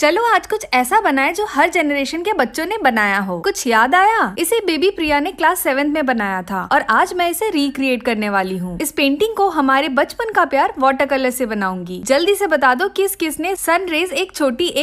चलो आज कुछ ऐसा बनाए जो हर जनरेशन के बच्चों ने बनाया हो कुछ याद आया इसे बेबी प्रिया ने क्लास सेवेंथ में बनाया था और आज मैं इसे रिक्रिएट करने वाली हूँ इस पेंटिंग को हमारे बचपन का प्यार वाटर कलर से बनाऊंगी जल्दी से बता दो किस किस ने सन रेज एक छोटी